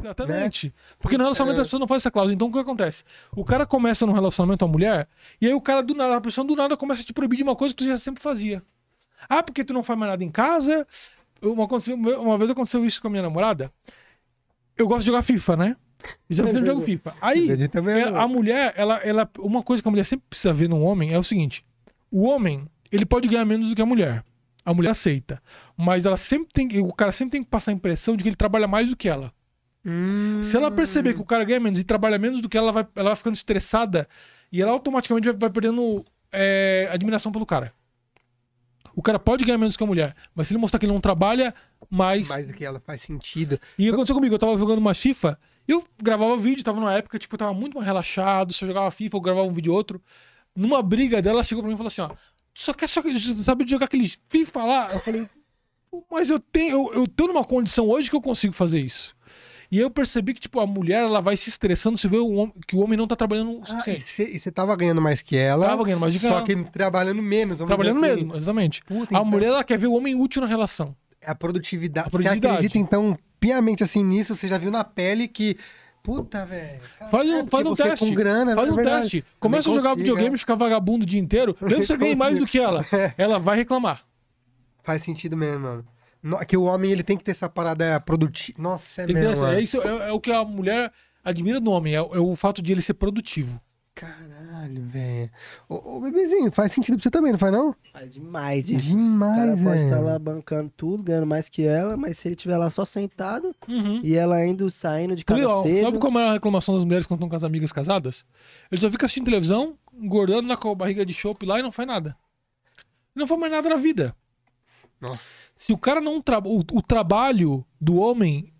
Exatamente. Né? Porque no relacionamento é... a pessoa não faz essa cláusula. Então o que acontece? O cara começa num relacionamento com a mulher, e aí o cara do nada, a pessoa do nada começa a te proibir de uma coisa que tu já sempre fazia. Ah, porque tu não faz mais nada em casa? Uma, uma vez aconteceu isso com a minha namorada. Eu gosto de jogar FIFA, né? Eu já é sempre jogo FIFA. Aí, é, a mulher, ela, ela, uma coisa que a mulher sempre precisa ver num homem é o seguinte: o homem, ele pode ganhar menos do que a mulher. A mulher aceita. Mas ela sempre tem, o cara sempre tem que passar a impressão de que ele trabalha mais do que ela. Hum. Se ela perceber que o cara ganha menos e trabalha menos do que ela vai, ela vai ficando estressada e ela automaticamente vai, vai perdendo é, admiração pelo cara. O cara pode ganhar menos que a mulher, mas se ele mostrar que ele não trabalha mais. Mais do que ela faz sentido. E então... aconteceu comigo, eu tava jogando uma FIFA, eu gravava vídeo, tava numa época, tipo, eu tava muito mais relaxado, se eu jogava FIFA, eu gravava um vídeo outro. Numa briga dela, ela chegou pra mim e falou assim: ó, tu só quer só, sabe jogar aqueles FIFA lá? Eu falei, mas eu tenho, eu, eu tô numa condição hoje que eu consigo fazer isso. E eu percebi que, tipo, a mulher ela vai se estressando se vê o homem, que o homem não tá trabalhando o suficiente. Ah, e você tava ganhando mais que ela. Tava ganhando mais que Só que trabalhando menos. Trabalhando menos, assim. exatamente. Puta, a então... mulher ela quer ver o homem útil na relação. A produtividade. A produtividade. Você acredita, então, piamente assim nisso, você já viu na pele que. Puta, velho. Faz um, faz um teste. Com grana, faz é um teste. Começa a jogar videogame e ficar vagabundo o dia inteiro. Mesmo você ganha mais do que ela. Ela vai reclamar. Faz sentido mesmo, mano que o homem ele tem que ter essa parada é produtiva. Nossa, é tem mesmo. É. é, isso, é, é, o que a mulher admira no homem, é, é o fato de ele ser produtivo. Caralho, velho. Ô, ô, bebezinho, faz sentido pra você também, não faz não? Faz demais, isso. Demais, O cara véio. pode estar tá lá bancando tudo, ganhando mais que ela, mas se ele estiver lá só sentado uhum. e ela indo saindo de casa cedo... Sabe como é a reclamação das mulheres quando estão com as amigas casadas? Ele só fica assistindo televisão, engordando na barriga de chope lá e não faz nada. não faz mais nada na vida. Nossa. Se o cara não trabalha. O trabalho do homem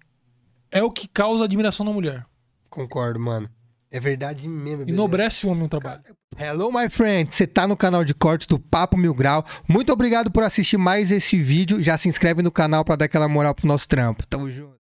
é o que causa admiração na mulher. Concordo, mano. É verdade mesmo. É Enobrece o homem o trabalho. Hello, my friend. Você tá no canal de cortes do Papo Mil Grau. Muito obrigado por assistir mais esse vídeo. Já se inscreve no canal para dar aquela moral pro nosso trampo. Tamo junto.